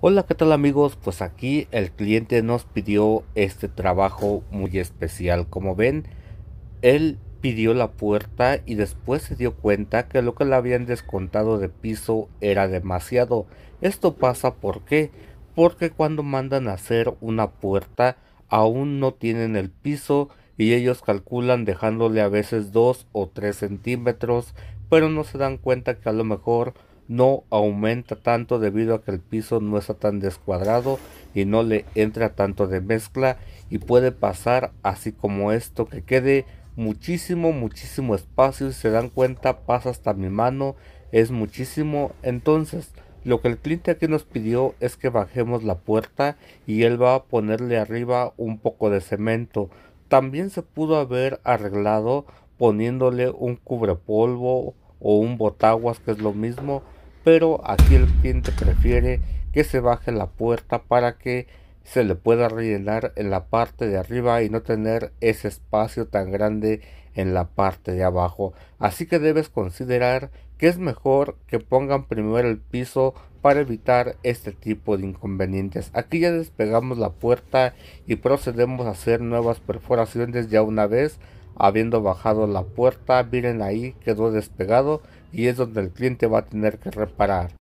Hola, ¿qué tal amigos? Pues aquí el cliente nos pidió este trabajo muy especial. Como ven, él pidió la puerta y después se dio cuenta que lo que le habían descontado de piso era demasiado. Esto pasa ¿por qué? Porque cuando mandan a hacer una puerta aún no tienen el piso y ellos calculan dejándole a veces 2 o 3 centímetros, pero no se dan cuenta que a lo mejor no aumenta tanto debido a que el piso no está tan descuadrado y no le entra tanto de mezcla y puede pasar así como esto que quede muchísimo muchísimo espacio y se dan cuenta pasa hasta mi mano es muchísimo entonces lo que el cliente aquí nos pidió es que bajemos la puerta y él va a ponerle arriba un poco de cemento también se pudo haber arreglado poniéndole un cubrepolvo o un botaguas que es lo mismo pero aquí el cliente prefiere que se baje la puerta para que se le pueda rellenar en la parte de arriba y no tener ese espacio tan grande en la parte de abajo. Así que debes considerar que es mejor que pongan primero el piso para evitar este tipo de inconvenientes. Aquí ya despegamos la puerta y procedemos a hacer nuevas perforaciones ya una vez Habiendo bajado la puerta, miren ahí, quedó despegado y es donde el cliente va a tener que reparar.